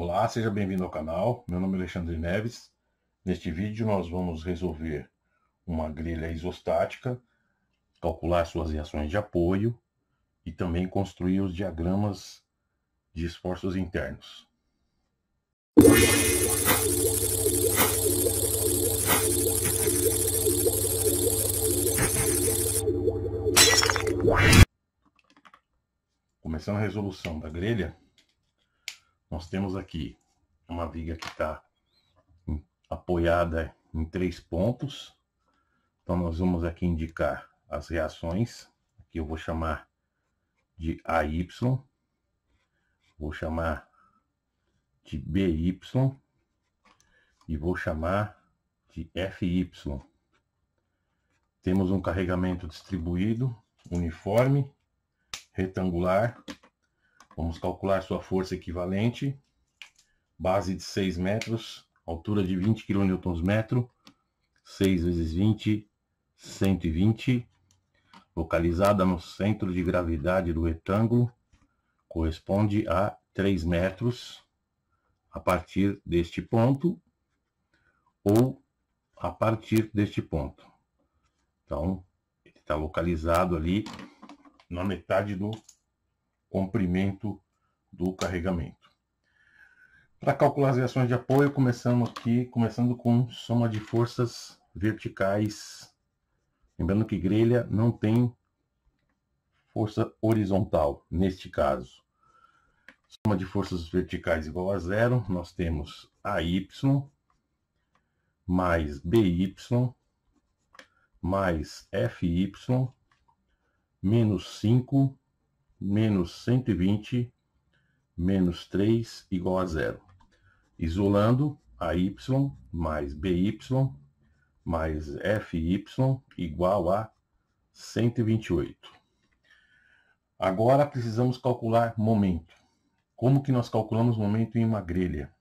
Olá, seja bem-vindo ao canal. Meu nome é Alexandre Neves. Neste vídeo nós vamos resolver uma grelha isostática, calcular suas reações de apoio e também construir os diagramas de esforços internos. Começando a resolução da grelha, nós temos aqui uma viga que está apoiada em três pontos. Então nós vamos aqui indicar as reações, que eu vou chamar de AY, vou chamar de BY e vou chamar de FY. Temos um carregamento distribuído, uniforme, retangular, Vamos calcular sua força equivalente. Base de 6 metros, altura de 20 kNm. 6 vezes 20, 120, localizada no centro de gravidade do retângulo, corresponde a 3 metros a partir deste ponto ou a partir deste ponto. Então, ele está localizado ali na metade do comprimento do carregamento. Para calcular as reações de apoio, começamos aqui, começando com soma de forças verticais. Lembrando que grelha não tem força horizontal, neste caso. Soma de forças verticais igual a zero, nós temos AY mais BY mais FY menos 5 menos 120 menos 3 igual a zero. Isolando a y mais by mais fy igual a 128. Agora precisamos calcular momento. Como que nós calculamos momento em uma grelha?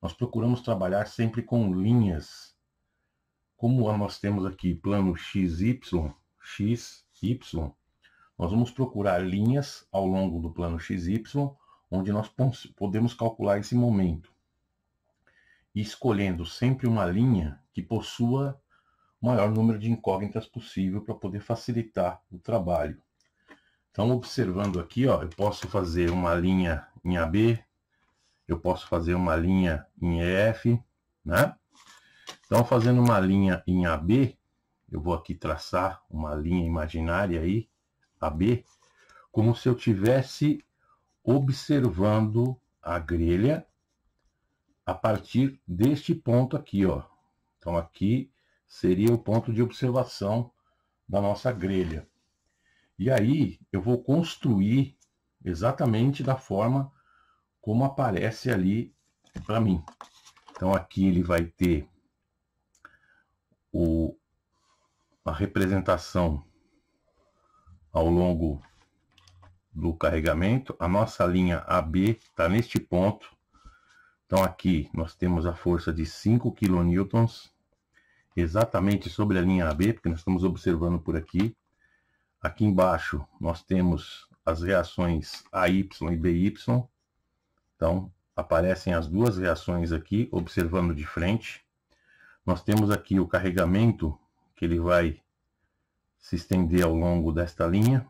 Nós procuramos trabalhar sempre com linhas. Como nós temos aqui plano x, y, x, y, nós vamos procurar linhas ao longo do plano XY, onde nós podemos calcular esse momento. escolhendo sempre uma linha que possua o maior número de incógnitas possível para poder facilitar o trabalho. Então, observando aqui, ó, eu posso fazer uma linha em AB, eu posso fazer uma linha em EF, né? Então, fazendo uma linha em AB, eu vou aqui traçar uma linha imaginária aí, AB, como se eu tivesse observando a grelha a partir deste ponto aqui, ó. Então aqui seria o ponto de observação da nossa grelha. E aí eu vou construir exatamente da forma como aparece ali para mim. Então aqui ele vai ter o, a representação ao longo do carregamento. A nossa linha AB está neste ponto. Então aqui nós temos a força de 5 kN, exatamente sobre a linha AB, porque nós estamos observando por aqui. Aqui embaixo nós temos as reações AY e BY. Então aparecem as duas reações aqui, observando de frente. Nós temos aqui o carregamento que ele vai se estender ao longo desta linha.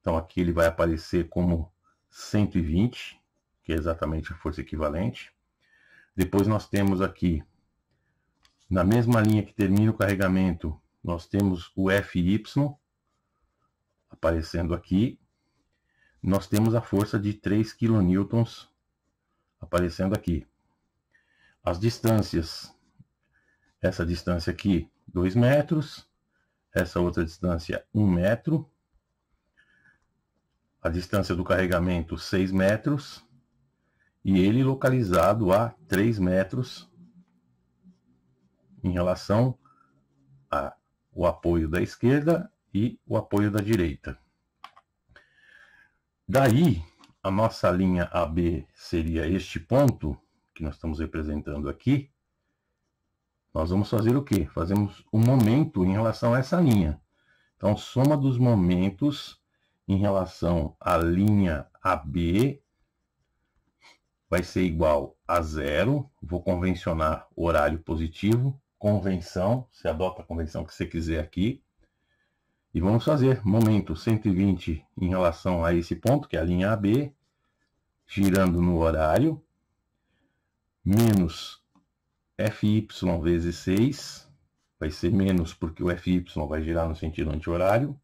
Então aqui ele vai aparecer como 120, que é exatamente a força equivalente. Depois nós temos aqui, na mesma linha que termina o carregamento, nós temos o FY aparecendo aqui. Nós temos a força de 3 kN aparecendo aqui. As distâncias, essa distância aqui, 2 metros, essa outra distância 1 metro, a distância do carregamento 6 metros, e ele localizado a 3 metros em relação ao apoio da esquerda e o apoio da direita. Daí, a nossa linha AB seria este ponto, que nós estamos representando aqui, nós vamos fazer o quê? Fazemos o um momento em relação a essa linha. Então, soma dos momentos em relação à linha AB vai ser igual a zero. Vou convencionar horário positivo, convenção, você adota a convenção que você quiser aqui. E vamos fazer momento 120 em relação a esse ponto, que é a linha AB, girando no horário, menos FY vezes 6 vai ser menos, porque o FY vai girar no sentido anti-horário.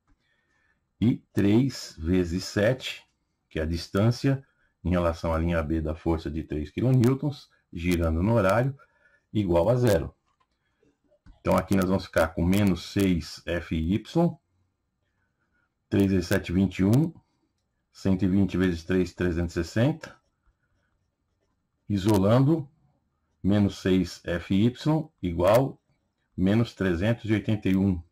E 3 vezes 7, que é a distância em relação à linha B da força de 3 kN, girando no horário, igual a zero. Então aqui nós vamos ficar com menos 6 FY. 3 vezes 7, 21. 120 vezes 3, 360. Isolando menos 6FY igual menos 381.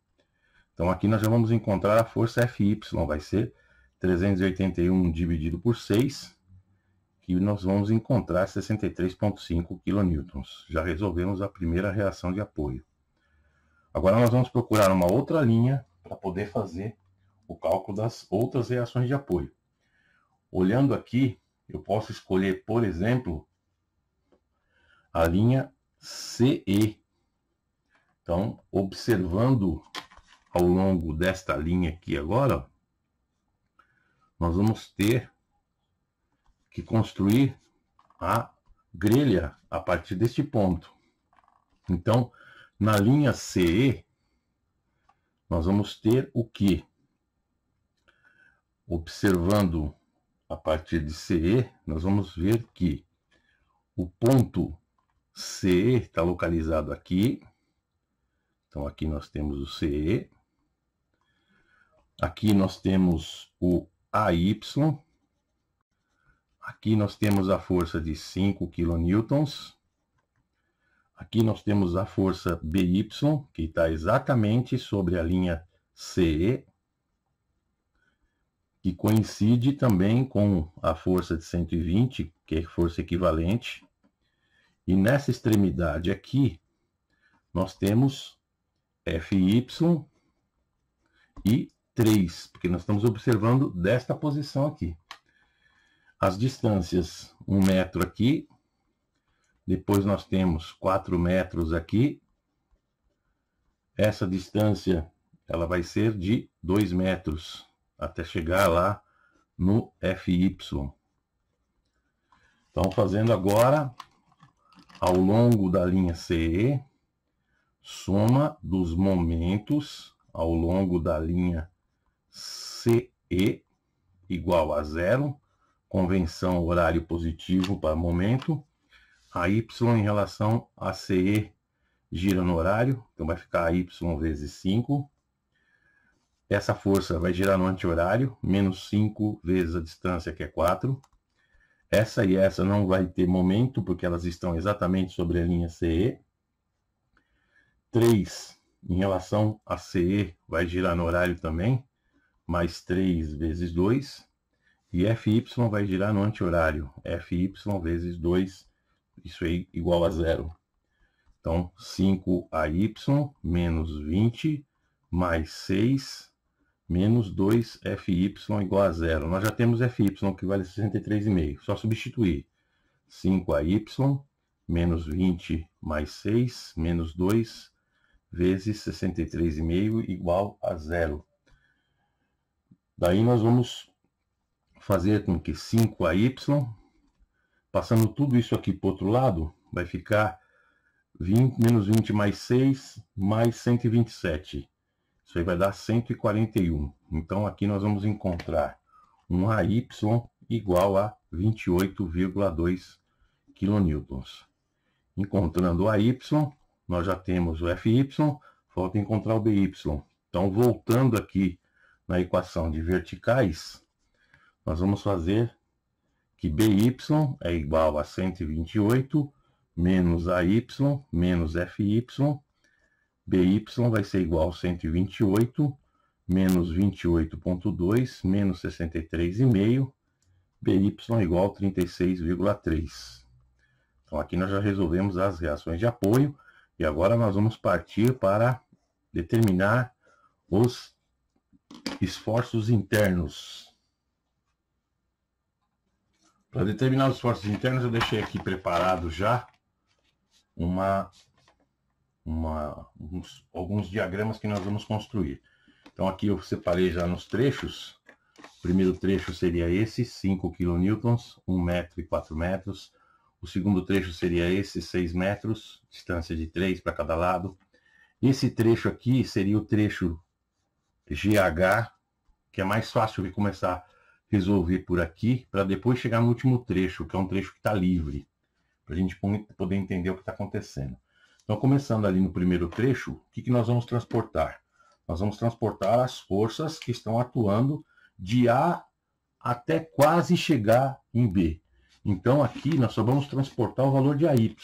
Então aqui nós já vamos encontrar a força FY, vai ser 381 dividido por 6, que nós vamos encontrar 63,5 kN. Já resolvemos a primeira reação de apoio. Agora nós vamos procurar uma outra linha para poder fazer o cálculo das outras reações de apoio. Olhando aqui, eu posso escolher, por exemplo, a linha CE. Então, observando ao longo desta linha aqui agora, nós vamos ter que construir a grelha a partir deste ponto. Então, na linha CE, nós vamos ter o que? Observando a partir de CE, nós vamos ver que o ponto CE está localizado aqui. Então aqui nós temos o CE. Aqui nós temos o AY. Aqui nós temos a força de 5 kN. Aqui nós temos a força BY, que está exatamente sobre a linha CE, que coincide também com a força de 120, que é a força equivalente e nessa extremidade aqui, nós temos FY e 3, porque nós estamos observando desta posição aqui. As distâncias, 1 um metro aqui, depois nós temos 4 metros aqui. Essa distância, ela vai ser de 2 metros, até chegar lá no FY. Então, fazendo agora ao longo da linha CE, soma dos momentos ao longo da linha CE igual a zero, convenção horário positivo para momento, a y em relação a CE gira no horário, então vai ficar y vezes 5. Essa força vai girar no anti-horário, menos 5 vezes a distância, que é 4. Essa e essa não vai ter momento, porque elas estão exatamente sobre a linha CE. 3 em relação a CE vai girar no horário também, mais 3 vezes 2. E FY vai girar no anti-horário, FY vezes 2, isso aí é igual a zero. Então, 5 AY menos 20 mais 6 menos 2FY igual a zero. Nós já temos FY, que vale 63,5. Só substituir 5AY menos 20 mais 6 menos 2 vezes 63,5 igual a zero. Daí nós vamos fazer com que 5AY, passando tudo isso aqui para o outro lado, vai ficar 20, menos 20 mais 6 mais 127 isso aí vai dar 141. Então aqui nós vamos encontrar um AY igual a 28,2 kN. Encontrando o AY, nós já temos o FY, falta encontrar o BY. Então voltando aqui na equação de verticais, nós vamos fazer que BY é igual a 128 menos AY menos FY BY vai ser igual a 128 menos 28,2 menos 63,5, BY igual a 36,3. Então aqui nós já resolvemos as reações de apoio e agora nós vamos partir para determinar os esforços internos. Para determinar os esforços internos, eu deixei aqui preparado já uma uma, uns, alguns diagramas que nós vamos construir. Então aqui eu separei já nos trechos. O primeiro trecho seria esse, 5 kN, 1 metro e 4 metros. O segundo trecho seria esse, 6 metros, distância de 3 para cada lado. Esse trecho aqui seria o trecho GH, que é mais fácil de começar a resolver por aqui, para depois chegar no último trecho, que é um trecho que está livre, para a gente poder entender o que está acontecendo. Então, começando ali no primeiro trecho, o que, que nós vamos transportar? Nós vamos transportar as forças que estão atuando de A até quase chegar em B. Então, aqui nós só vamos transportar o valor de AY.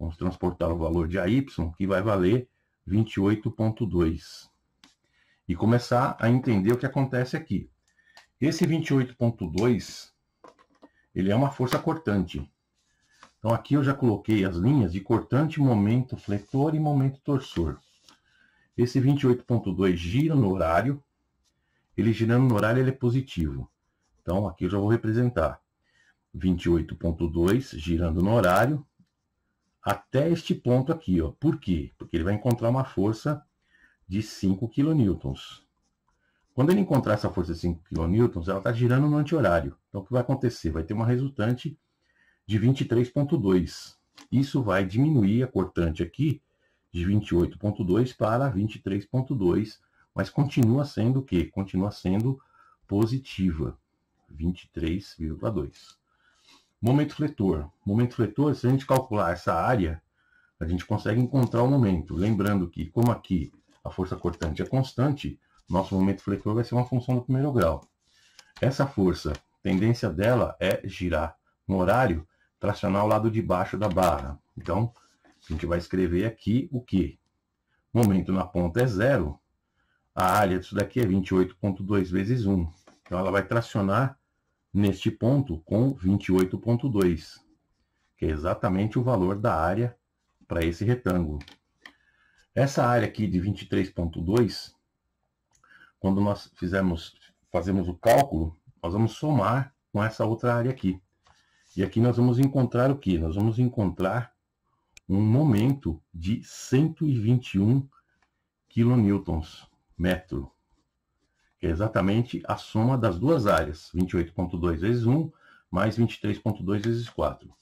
Vamos transportar o valor de AY, que vai valer 28,2. E começar a entender o que acontece aqui. Esse 28,2, ele é uma força cortante. Então aqui eu já coloquei as linhas de cortante, momento fletor e momento torsor. Esse 28.2 gira no horário. Ele girando no horário ele é positivo. Então aqui eu já vou representar. 28.2 girando no horário até este ponto aqui. Ó. Por quê? Porque ele vai encontrar uma força de 5 kN. Quando ele encontrar essa força de 5 kN, ela está girando no anti-horário. Então o que vai acontecer? Vai ter uma resultante de 23,2. Isso vai diminuir a cortante aqui de 28,2 para 23,2, mas continua sendo o quê? Continua sendo positiva, 23,2. Momento fletor. Momento fletor, se a gente calcular essa área, a gente consegue encontrar o momento. Lembrando que, como aqui a força cortante é constante, nosso momento fletor vai ser uma função do primeiro grau. Essa força, tendência dela é girar no horário tracionar o lado de baixo da barra. Então, a gente vai escrever aqui o que? Momento na ponta é zero, a área disso daqui é 28.2 vezes 1. Então, ela vai tracionar neste ponto com 28.2, que é exatamente o valor da área para esse retângulo. Essa área aqui de 23.2, quando nós fizermos, fazemos o cálculo, nós vamos somar com essa outra área aqui. E aqui nós vamos encontrar o que? Nós vamos encontrar um momento de 121 quilonewtons metro, que é exatamente a soma das duas áreas, 28.2 vezes 1 mais 23.2 vezes 4.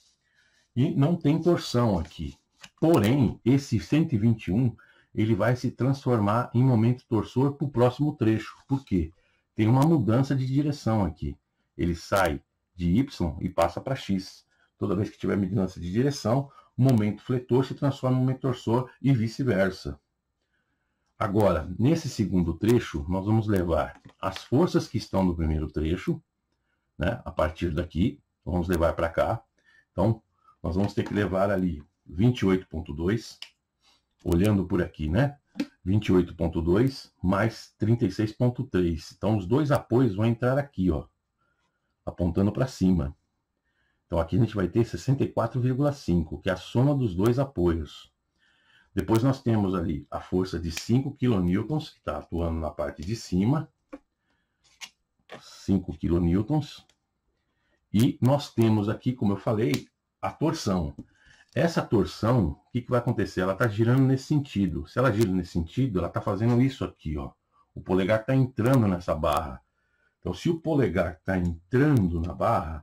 E não tem torção aqui. Porém, esse 121 ele vai se transformar em momento torsor para o próximo trecho. Por quê? Tem uma mudança de direção aqui. Ele sai de Y e passa para X. Toda vez que tiver mudança de direção, o momento fletor se transforma em momento torsor e vice-versa. Agora, nesse segundo trecho, nós vamos levar as forças que estão no primeiro trecho, né, a partir daqui, então, vamos levar para cá. Então, nós vamos ter que levar ali 28.2, olhando por aqui, né? 28.2 mais 36.3. Então, os dois apoios vão entrar aqui, ó apontando para cima. Então aqui a gente vai ter 64,5, que é a soma dos dois apoios. Depois nós temos ali a força de 5 kN, que está atuando na parte de cima. 5 kN. E nós temos aqui, como eu falei, a torção. Essa torção, o que, que vai acontecer? Ela está girando nesse sentido. Se ela gira nesse sentido, ela está fazendo isso aqui, ó. O polegar está entrando nessa barra. Então, se o polegar está entrando na barra,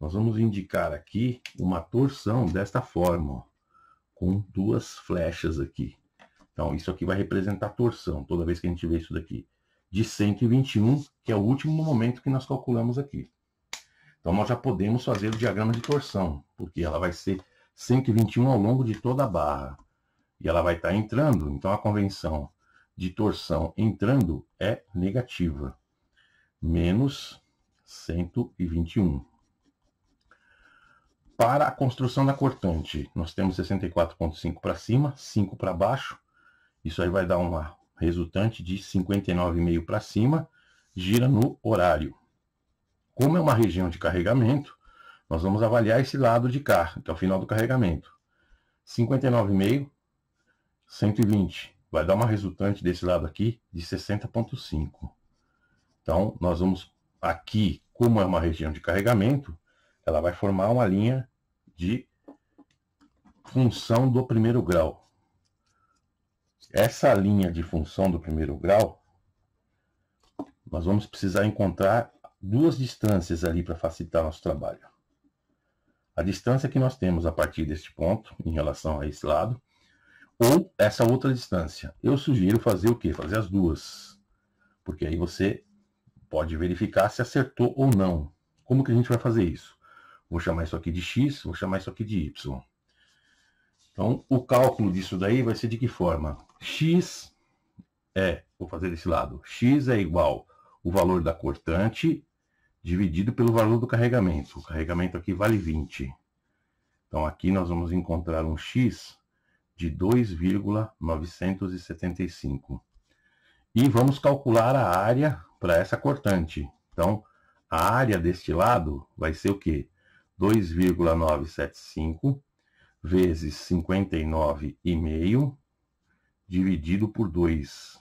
nós vamos indicar aqui uma torção desta forma, ó, com duas flechas aqui. Então, isso aqui vai representar torção, toda vez que a gente vê isso daqui. De 121, que é o último momento que nós calculamos aqui. Então, nós já podemos fazer o diagrama de torção, porque ela vai ser 121 ao longo de toda a barra. E ela vai estar tá entrando, então a convenção de torção entrando é negativa menos 121. Para a construção da cortante, nós temos 64,5 para cima, 5 para baixo. Isso aí vai dar uma resultante de 59,5 para cima, gira no horário. Como é uma região de carregamento, nós vamos avaliar esse lado de cá, que é o final do carregamento. 59,5, 120. Vai dar uma resultante desse lado aqui de 60,5. Então, nós vamos aqui, como é uma região de carregamento, ela vai formar uma linha de função do primeiro grau. Essa linha de função do primeiro grau, nós vamos precisar encontrar duas distâncias ali para facilitar nosso trabalho. A distância que nós temos a partir deste ponto, em relação a esse lado, ou essa outra distância. Eu sugiro fazer o quê? Fazer as duas. Porque aí você pode verificar se acertou ou não. Como que a gente vai fazer isso? Vou chamar isso aqui de x, vou chamar isso aqui de y. Então, o cálculo disso daí vai ser de que forma? x é, vou fazer desse lado, x é igual o valor da cortante dividido pelo valor do carregamento. O carregamento aqui vale 20. Então, aqui nós vamos encontrar um x de 2,975. E vamos calcular a área para essa cortante. Então, a área deste lado vai ser o quê? 2,975 vezes 59,5 dividido por 2.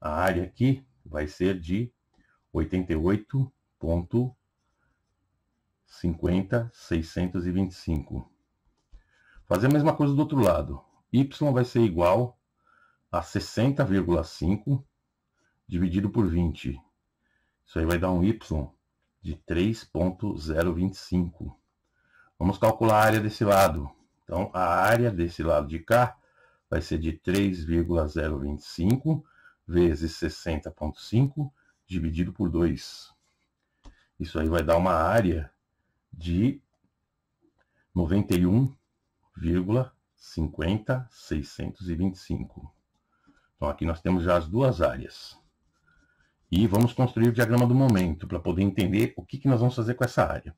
A área aqui vai ser de 88,50625. Fazer a mesma coisa do outro lado. Y vai ser igual a 60,5 dividido por 20. Isso aí vai dar um y de 3.025. Vamos calcular a área desse lado. Então, a área desse lado de cá vai ser de 3,025 vezes 60,5 dividido por 2. Isso aí vai dar uma área de 91,50625. Então, aqui nós temos já as duas áreas e vamos construir o diagrama do momento para poder entender o que, que nós vamos fazer com essa área.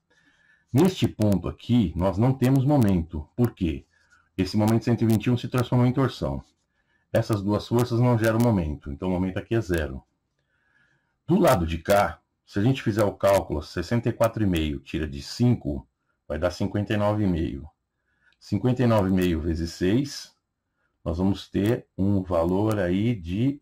Neste ponto aqui, nós não temos momento, porque esse momento 121 se transformou em torção. Essas duas forças não geram momento, então o momento aqui é zero. Do lado de cá, se a gente fizer o cálculo, 64,5 tira de 5, vai dar 59,5. 59,5 vezes 6, nós vamos ter um valor aí de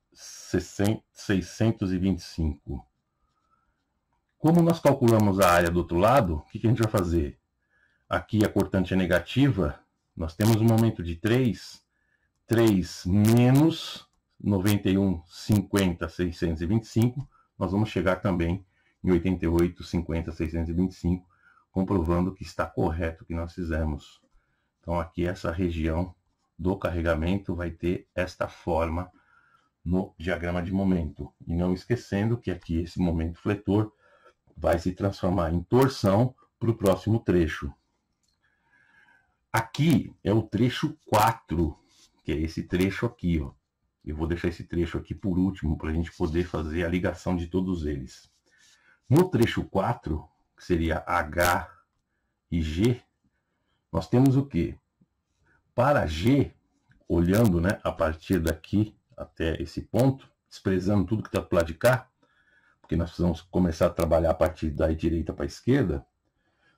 625. Como nós calculamos a área do outro lado, o que, que a gente vai fazer? Aqui a cortante é negativa, nós temos um momento de 3, 3 menos 91, 50, 625, nós vamos chegar também em 88, 50, 625, comprovando que está correto o que nós fizemos. Então aqui essa região do carregamento vai ter esta forma no diagrama de momento. E não esquecendo que aqui esse momento fletor vai se transformar em torção para o próximo trecho. Aqui é o trecho 4, que é esse trecho aqui. Ó. Eu vou deixar esse trecho aqui por último para a gente poder fazer a ligação de todos eles. No trecho 4, que seria H e G, nós temos o quê? Para G, olhando né, a partir daqui até esse ponto, desprezando tudo que está para lado de cá, porque nós precisamos começar a trabalhar a partir da direita para a esquerda,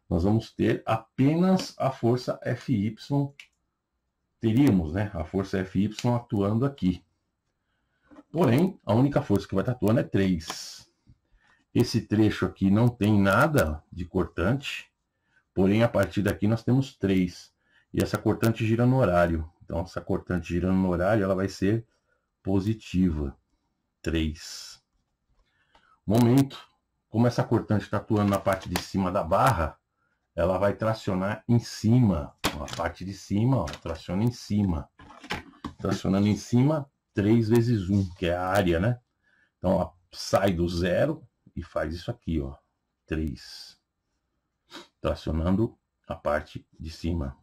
nós vamos ter apenas a força FY, teríamos né, a força FY atuando aqui. Porém, a única força que vai estar tá atuando é 3. Esse trecho aqui não tem nada de cortante, porém a partir daqui nós temos 3. E essa cortante gira no horário. Então essa cortante girando no horário ela vai ser positiva. 3. Momento. Como essa cortante está atuando na parte de cima da barra, ela vai tracionar em cima. A parte de cima, ó, traciona em cima. Tracionando em cima, 3 vezes 1, que é a área, né? Então, sai do zero e faz isso aqui, ó. 3. Tracionando a parte de cima.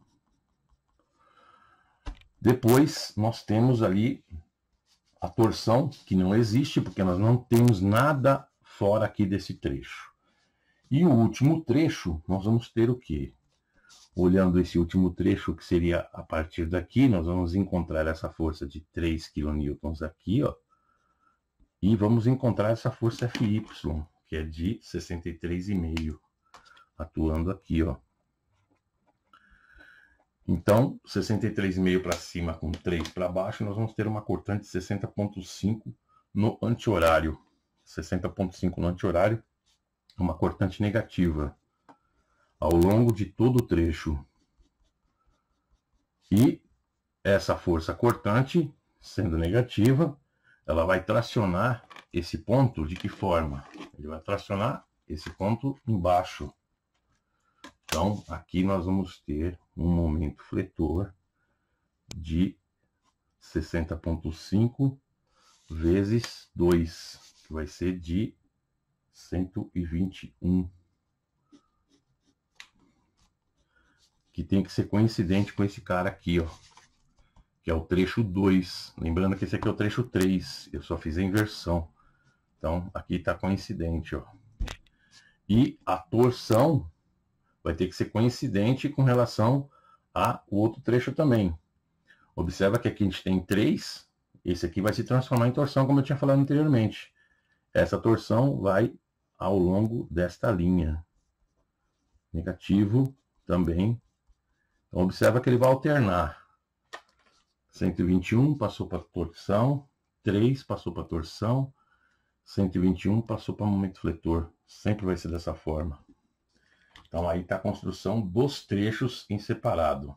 Depois, nós temos ali a torção, que não existe, porque nós não temos nada fora aqui desse trecho. E o último trecho, nós vamos ter o quê? Olhando esse último trecho, que seria a partir daqui, nós vamos encontrar essa força de 3 kN aqui, ó. E vamos encontrar essa força FY, que é de 63,5, atuando aqui, ó. Então, 63,5 para cima com 3 para baixo, nós vamos ter uma cortante de 60,5 no anti-horário. 60,5 no anti-horário, uma cortante negativa ao longo de todo o trecho. E essa força cortante, sendo negativa, ela vai tracionar esse ponto de que forma? Ele vai tracionar esse ponto embaixo. Então, aqui nós vamos ter um momento fletor de 60.5 vezes 2, que vai ser de 121. Que tem que ser coincidente com esse cara aqui, ó. Que é o trecho 2. Lembrando que esse aqui é o trecho 3. Eu só fiz a inversão. Então, aqui está coincidente, ó. E a torção vai ter que ser coincidente com relação ao outro trecho também. Observa que aqui a gente tem 3, esse aqui vai se transformar em torção, como eu tinha falado anteriormente. Essa torção vai ao longo desta linha. Negativo também. Então, observa que ele vai alternar. 121 passou para torção, 3 passou para torção, 121 passou para momento fletor. Sempre vai ser dessa forma. Então aí está a construção dos trechos em separado.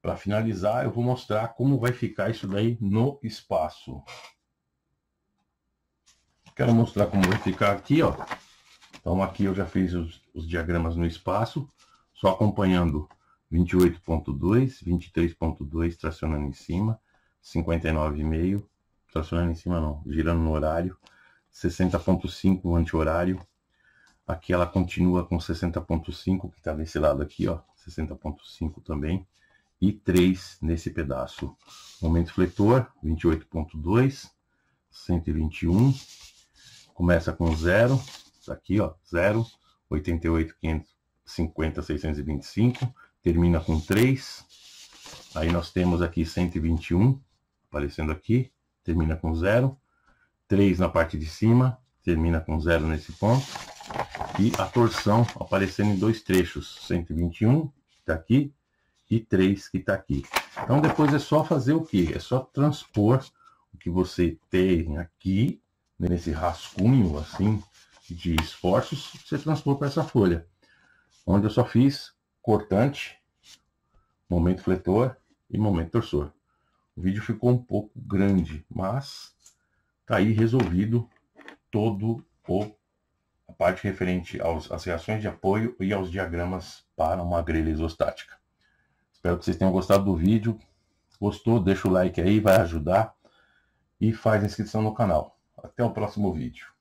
Para finalizar, eu vou mostrar como vai ficar isso daí no espaço. Quero mostrar como vai ficar aqui, ó. Então aqui eu já fiz os, os diagramas no espaço, só acompanhando 28.2, 23.2 tracionando em cima, 59,5 tracionando em cima não, girando no horário, 60.5 anti-horário, Aqui ela continua com 60.5, que está nesse lado aqui, ó, 60.5 também. E 3 nesse pedaço. Momento fletor, 28.2, 121. Começa com 0, está aqui, ó, 0, 88, 550, 625. Termina com 3. Aí nós temos aqui 121, aparecendo aqui, termina com 0. 3 na parte de cima, termina com zero nesse ponto. E a torção aparecendo em dois trechos, 121 que está aqui e 3 que está aqui. Então depois é só fazer o que? É só transpor o que você tem aqui, nesse rascunho assim de esforços, você transpor para essa folha. Onde eu só fiz cortante, momento fletor e momento torsor. O vídeo ficou um pouco grande, mas tá aí resolvido todo o a parte referente aos, às reações de apoio e aos diagramas para uma grelha isostática. Espero que vocês tenham gostado do vídeo. Gostou? Deixa o like aí, vai ajudar. E faz a inscrição no canal. Até o próximo vídeo.